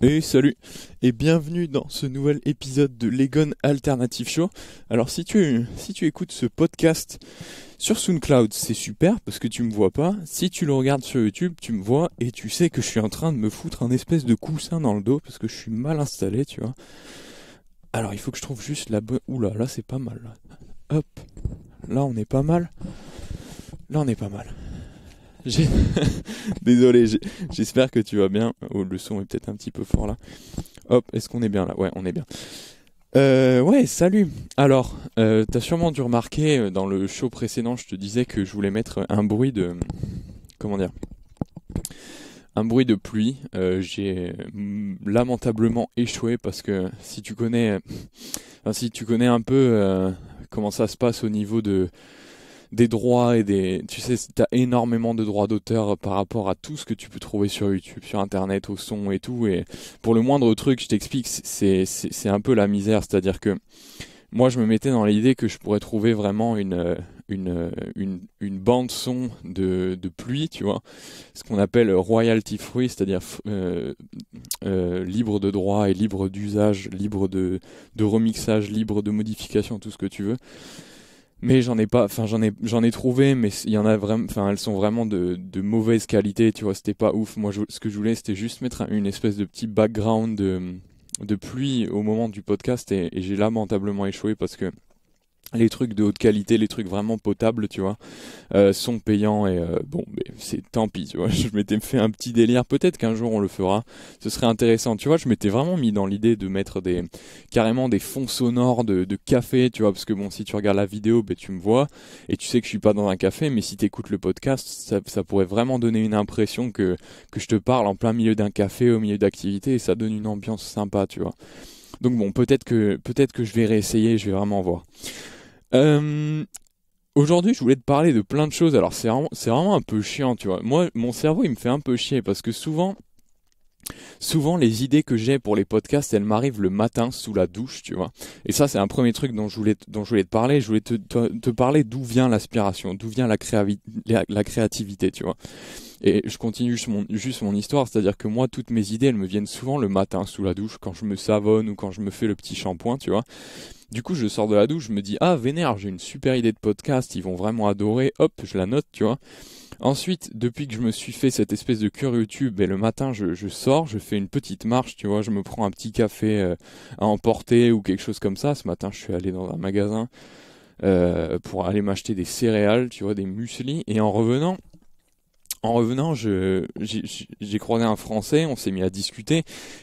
Et salut et bienvenue dans ce nouvel épisode de Legon Alternative Show. Alors si tu si tu écoutes ce podcast sur SoundCloud, c'est super parce que tu me vois pas. Si tu le regardes sur YouTube, tu me vois et tu sais que je suis en train de me foutre un espèce de coussin dans le dos parce que je suis mal installé, tu vois. Alors il faut que je trouve juste la bonne. Oula, là, là c'est pas mal. Hop, là on est pas mal. Là on est pas mal. Désolé, j'espère que tu vas bien. Oh, le son est peut-être un petit peu fort là. Hop, est-ce qu'on est bien là Ouais, on est bien. Euh, ouais, salut. Alors, euh, t'as sûrement dû remarquer euh, dans le show précédent, je te disais que je voulais mettre un bruit de, comment dire, un bruit de pluie. J'ai mm, lamentablement échoué parce que si tu connais, enfin, si tu connais un peu comment ça se passe au niveau de des droits et des. Tu sais, t'as énormément de droits d'auteur par rapport à tout ce que tu peux trouver sur YouTube, sur Internet, au son et tout. Et pour le moindre truc, je t'explique, c'est, c'est un peu la misère. C'est-à-dire que moi, je me mettais dans l'idée que je pourrais trouver vraiment une. Une, une, une bande son de, de, pluie, tu vois, ce qu'on appelle royalty free, c'est-à-dire euh, euh, libre de droit et libre d'usage, libre de, de remixage, libre de modification, tout ce que tu veux mais j'en ai pas enfin j'en ai j'en ai trouvé mais il y en a vraiment enfin elles sont vraiment de, de mauvaise qualité tu vois c'était pas ouf moi ce que je voulais c'était juste mettre une espèce de petit background de, pluie au moment du podcast et j'ai lamentablement échoué parce que les trucs de haute qualité, les trucs vraiment potables, tu vois, euh, sont payants et euh, bon, c'est tant pis, tu vois. Je m'étais fait un petit délire, peut-être qu'un jour on le fera. Ce serait intéressant, tu vois. Je m'étais vraiment mis dans l'idée de mettre des carrément des fonds sonores de, café, tu vois, parce que bon, si tu regardes la vidéo, ben tu me vois et tu sais que je suis pas dans un café, mais si tu écoutes le podcast, ça, pourrait vraiment donner une impression que que je te parle en plein milieu d'un café, au milieu d'activité, et ça donne une ambiance sympa, tu vois. Donc bon, peut-être que peut-être que je vais réessayer, je vais vraiment voir. Euh, Aujourd'hui, je voulais te parler de plein de choses. Alors, c'est vraiment, vraiment, un peu chiant, tu vois. Moi, mon cerveau, il me fait un peu chier parce que souvent, souvent, les idées que j'ai pour les podcasts, elles m'arrivent le matin sous la douche, tu vois. Et ça, c'est un premier truc dont je voulais, dont je voulais te parler. Je voulais te, te, parler d'où vient l'aspiration, d'où vient la, créativité, tu vois. Et je continue juste mon, juste mon histoire, c'est-à-dire que moi, toutes mes idées, elles me viennent souvent le matin sous la douche, quand je me savonne ou quand je me fais le petit shampoing, tu vois. Du coup, je sors de la douche, je me dis, ah, vénère, j'ai une super idée de podcast, ils vont vraiment adorer, hop, je la note, tu vois. Ensuite, depuis que je me suis fait cette espèce de cure YouTube, et ben, le matin je, sors, je fais une petite marche, tu vois, je me prends un petit café euh, à emporter ou quelque chose comme ça. Ce matin, je suis allé dans un magasin euh, pour aller m'acheter des céréales, tu vois, des muesli, et en revenant, en revenant, j'ai croisé un Français, on s'est mis à discuter, et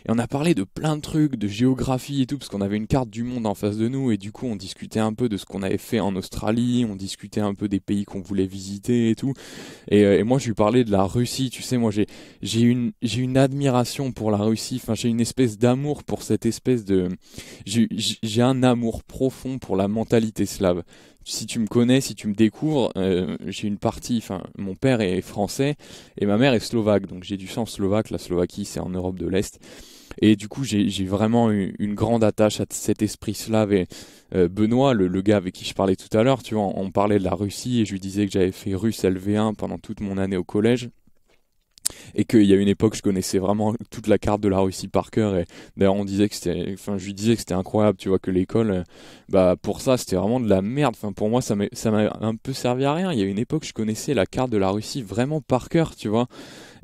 on a parlé de plein de trucs, de géographie et tout, parce qu'on avait une carte du monde en face de nous, et du coup on discutait un peu de ce qu'on avait fait en Australie, on discutait un peu des pays qu'on voulait visiter et tout. Et, euh, moi je lui parlais de la Russie, tu sais, moi j'ai une, une admiration pour la Russie, enfin j'ai une espèce d'amour pour cette espèce de... J'ai un amour profond pour la mentalité slave si tu me connais, si tu me découvres, euh, j'ai une partie, enfin, mon père est français et ma mère est slovaque, donc j'ai du sang slovaque. La Slovaquie, c'est en Europe de l'Est. Et du coup, j'ai vraiment une grande attache à cet esprit slave. Et euh, Benoît, le, gars avec qui je parlais tout à l'heure, tu vois, on, on parlait de la Russie et je lui disais que j'avais fait russe LV1 pendant toute mon année au collège et qu'il y a une époque je connaissais vraiment toute la carte de la Russie par cœur et d'ailleurs on disait que c'était enfin je lui disais que c'était incroyable tu vois que l'école euh, bah pour ça c'était vraiment de la merde enfin pour moi ça m'a un peu servi à rien il y a une époque je connaissais la carte de la Russie vraiment par cœur tu vois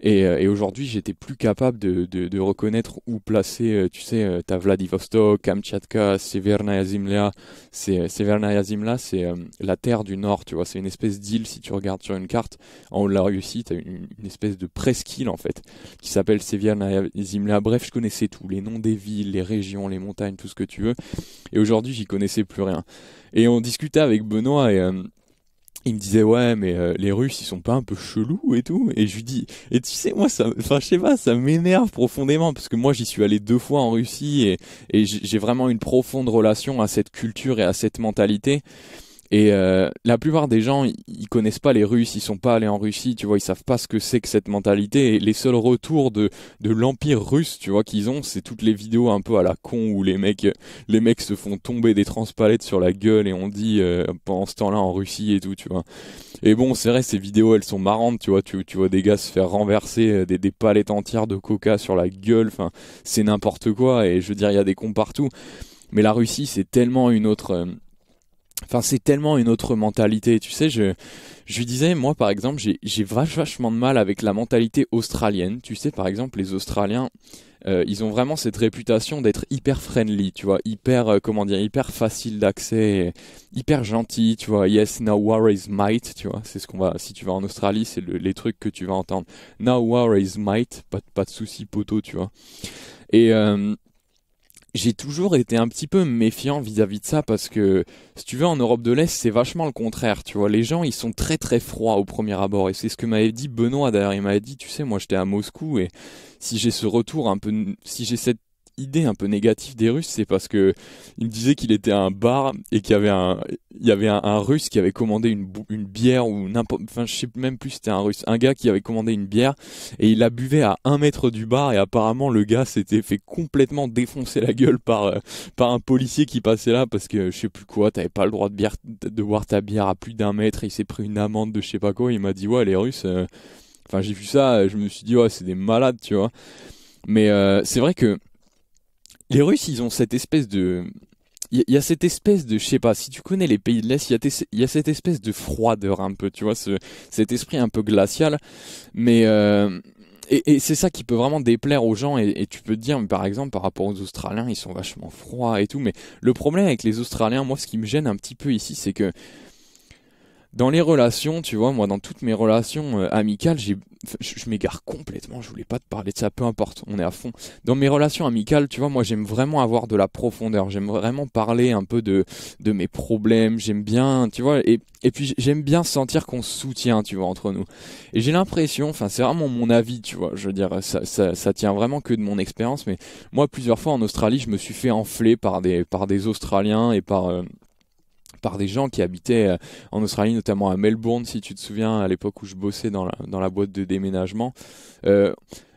euh, et, aujourd'hui, j'étais plus capable de, de, reconnaître où placer, euh, tu sais, euh, ta Vladivostok, Kamchatka, Severnaya Zimla. Severnaya Zimla, c'est la terre du nord, tu vois. C'est une espèce d'île, si tu regardes sur une carte. En haut de la Russie, t'as une, une espèce de presqu'île, en fait, qui s'appelle Severnaya Zimla. Bref, je connaissais tout, les noms des villes, les régions, les montagnes, tout ce que tu veux. Et aujourd'hui, j'y connaissais plus rien. Et on discutait avec Benoît et il me disait ouais mais euh, les Russes ils sont pas un peu chelous et tout et je lui dis et tu sais moi ça enfin je sais pas ça m'énerve profondément parce que moi j'y suis allé deux fois en Russie et, et j'ai vraiment une profonde relation à cette culture et à cette mentalité et euh, la plupart des gens, ils connaissent pas les Russes, ils sont pas allés en Russie, tu vois, ils savent pas ce que c'est que cette mentalité. Et les seuls retours de de l'empire russe, tu vois, qu'ils ont, c'est toutes les vidéos un peu à la con où les mecs les mecs se font tomber des transpalettes sur la gueule et on dit euh, pendant ce temps-là en Russie et tout, tu vois. Et bon, c'est vrai, ces vidéos, elles sont marrantes, tu vois, tu, vois des gars se faire renverser euh, des, des palettes entières de coca sur la gueule, enfin, c'est n'importe quoi. Et je veux dire, il y a des cons partout. Mais la Russie, c'est tellement une autre Enfin, c'est tellement une autre mentalité. Tu sais, je, je lui disais, moi, par exemple, j'ai vachement de mal avec la mentalité australienne. Tu sais, par exemple, les Australiens, euh, ils ont vraiment cette réputation d'être hyper friendly, tu vois, hyper, euh, comment dire, hyper facile d'accès, hyper gentil, tu vois, yes, no worries, mate, tu vois, c'est ce qu'on va, si tu vas en Australie, c'est les trucs que tu vas entendre, no worries, mate, pas, pas de soucis, poteau, tu vois. Et, euh, j'ai toujours été un petit peu méfiant vis-à-vis de ça parce que, si tu veux, en Europe de l'Est, c'est vachement le contraire, tu vois. Les gens, ils sont très très froids au premier abord. Et c'est ce que m'avait dit Benoît d'ailleurs. Il m'avait dit, tu sais, moi j'étais à Moscou et si j'ai ce retour un peu, si j'ai cette idée un peu négative des Russes, c'est parce que il me disait qu'il était à un bar et qu'il y avait un, il y avait un, Russe qui avait commandé une, une bière ou n'importe, enfin je sais même plus c'était un Russe, un gars qui avait commandé une bière et il la buvait à un mètre du bar et apparemment le gars s'était fait complètement défoncer la gueule par euh, par un policier qui passait là parce que je sais plus quoi, t'avais pas le droit de bière, de boire ta bière à plus d'un mètre, il s'est pris une amende de je sais pas quoi, et il m'a dit ouais les Russes, euh, enfin j'ai vu ça, je me suis dit ouais c'est des malades tu vois, mais euh, c'est vrai que les Russes, ils ont cette espèce de, il y, a cette espèce de, je sais pas, si tu connais les pays de l'Est, il y, a cette espèce de froideur un peu, tu vois, cet esprit un peu glacial, mais euh, et, c'est ça qui peut vraiment déplaire aux gens, et, tu peux te dire, par exemple, par rapport aux Australiens, ils sont vachement froids et tout, mais le problème avec les Australiens, moi, ce qui me gêne un petit peu ici, c'est que dans les relations, tu vois, moi, dans toutes mes relations euh, amicales, j'ai, je, m'égare complètement. Je voulais pas te parler de ça, peu importe. On est à fond. Dans mes relations amicales, tu vois, moi, j'aime vraiment avoir de la profondeur. J'aime vraiment parler un peu de de mes problèmes. J'aime bien, tu vois, et et puis j'aime bien sentir qu'on se soutient, tu vois, entre nous. Et j'ai l'impression, enfin, c'est vraiment mon avis, tu vois. Je veux dire, ça, ça, ça tient vraiment que de mon expérience. Mais moi, plusieurs fois en Australie, je me suis fait enfler par des par des Australiens et par euh, par des gens qui habitaient euh, en Australie, notamment à Melbourne, si tu te souviens, à l'époque où je bossais dans la, boîte de déménagement. Euh,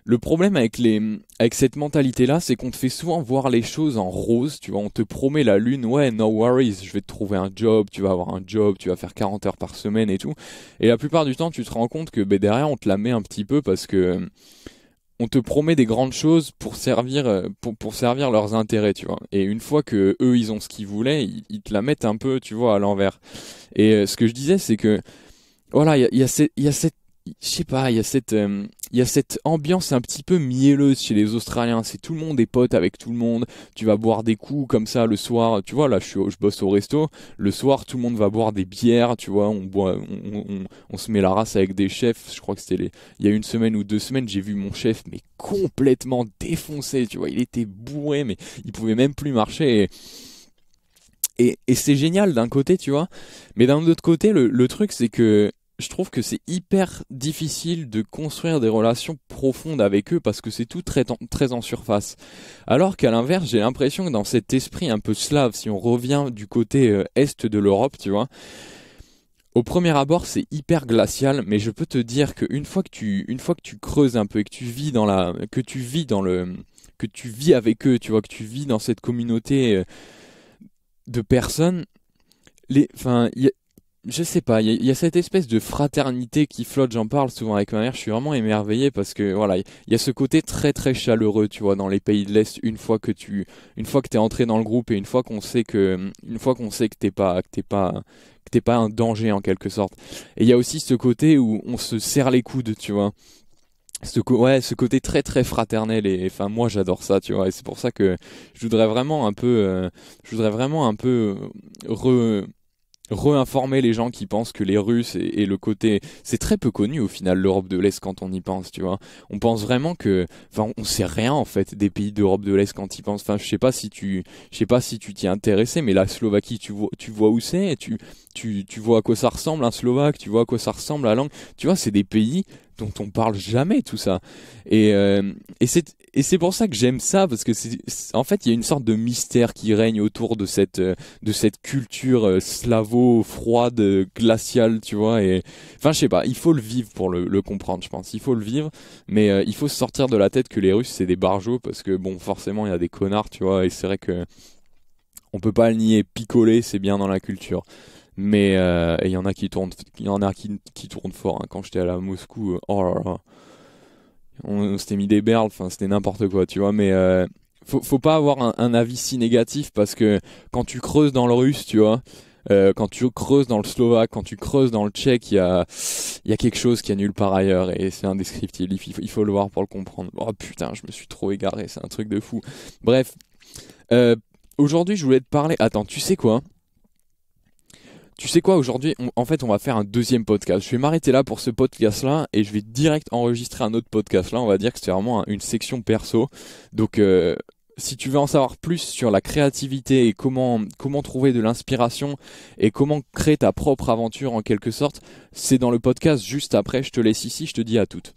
le problème avec, les, avec cette mentalité-là, c'est qu'on te fait souvent voir les choses en rose, tu vois, on te promet la lune, ouais, no worries, je vais te trouver un job, tu vas avoir un job, tu vas faire 40 heures par semaine et tout. Et la plupart du temps, tu te rends compte que ben, derrière, on te la met un petit peu parce que on te promet des grandes choses pour servir euh, pour, pour servir leurs intérêts tu vois et une fois que eux ils ont ce qu'ils voulaient ils, te la mettent un peu tu vois à l'envers et euh, ce que je disais c'est que voilà il y a, cette je sais pas, il y a cette, euh, il y a cette ambiance un petit peu mielleuse chez les Australiens. C'est tout le monde est pote avec tout le monde. Tu vas boire des coups comme ça le soir. Tu vois, là, je, suis, je bosse au resto. Le soir, tout le monde va boire des bières. Tu vois, on boit, on, se met la race avec des chefs. Je crois que c'était il y a une semaine ou deux semaines, j'ai vu mon chef, mais complètement défoncé. Tu vois, il était bourré, mais il pouvait même plus marcher. Et c'est génial d'un côté, tu vois. Mais d'un autre côté, le truc, c'est que je trouve que c'est hyper difficile de construire des relations profondes avec eux parce que c'est tout très, en, très en surface. Alors qu'à l'inverse, j'ai l'impression que dans cet esprit un peu slave, si on revient du côté euh, est de l'Europe, tu vois, au premier abord, c'est hyper glacial, mais je peux te dire qu'une fois que tu, une fois que tu creuses un peu et que tu vis dans la, que tu vis dans le, que tu vis avec eux, tu vois, que tu vis dans cette communauté euh, de personnes, les, enfin, je sais pas, il y, a cette espèce de fraternité qui flotte, j'en parle souvent avec ma mère, je suis vraiment émerveillé parce que voilà, il y a ce côté très très chaleureux, tu vois, dans les pays de l'Est, une fois que tu une fois que t'es entré dans le groupe et une fois qu'on sait que une fois qu'on sait que t'es pas que t'es pas que t'es pas un danger en quelque sorte. Et il y a aussi ce côté où on se serre les coudes, tu vois. Ce, ouais, ce côté très très fraternel et enfin moi j'adore ça tu vois et c'est pour ça que je voudrais vraiment un peu euh, je voudrais vraiment un peu euh, re réinformer les gens qui pensent que les Russes et, le côté c'est très peu connu au final l'Europe de l'Est quand on y pense tu vois on pense vraiment que enfin on sait rien en fait des pays d'Europe de l'Est quand ils pensent enfin je sais pas si tu je sais pas si tu t'y intéressé mais la Slovaquie tu vois tu vois où c'est tu tu tu vois à quoi ça ressemble un Slovaque tu vois à quoi ça ressemble la langue tu vois c'est des pays dont on parle jamais tout ça. Et, euh, et c'est et c'est pour ça que j'aime ça parce que en fait il y a une sorte de mystère qui règne autour de cette euh, de cette culture euh, slavo froide glaciale tu vois et enfin je sais pas il faut le vivre pour le, comprendre je pense il faut le vivre mais il faut se sortir de la tête que les Russes c'est des barjots parce que bon forcément il y a des connards tu vois et c'est vrai que on peut pas le nier picoler c'est bien dans la culture mais il euh, y en a qui tournent, il y en a qui, qui tournent fort. Hein. Quand j'étais à la Moscou, euh, oh on, s'était mis des berles, enfin c'était n'importe quoi, tu vois. Mais euh, faut, faut, pas avoir un, avis si négatif parce que quand tu creuses dans le russe, tu vois. quand tu creuses dans le slovaque, quand tu creuses dans le tchèque, il y a, y a quelque chose qui annule nulle part ailleurs et c'est indescriptible. Il faut, il faut le voir pour le comprendre. Oh putain, je me suis trop égaré, c'est un truc de fou. Bref, aujourd'hui je voulais te parler. Attends, tu sais quoi tu sais quoi, aujourd'hui, en fait, on va faire un deuxième podcast. Je vais m'arrêter là pour ce podcast-là et je vais direct enregistrer un autre podcast-là. On va dire que c'est vraiment une section perso. Donc, euh, si tu veux en savoir plus sur la créativité et comment, comment trouver de l'inspiration et comment créer ta propre aventure en quelque sorte, c'est dans le podcast juste après. Je te laisse ici, je te dis à toutes.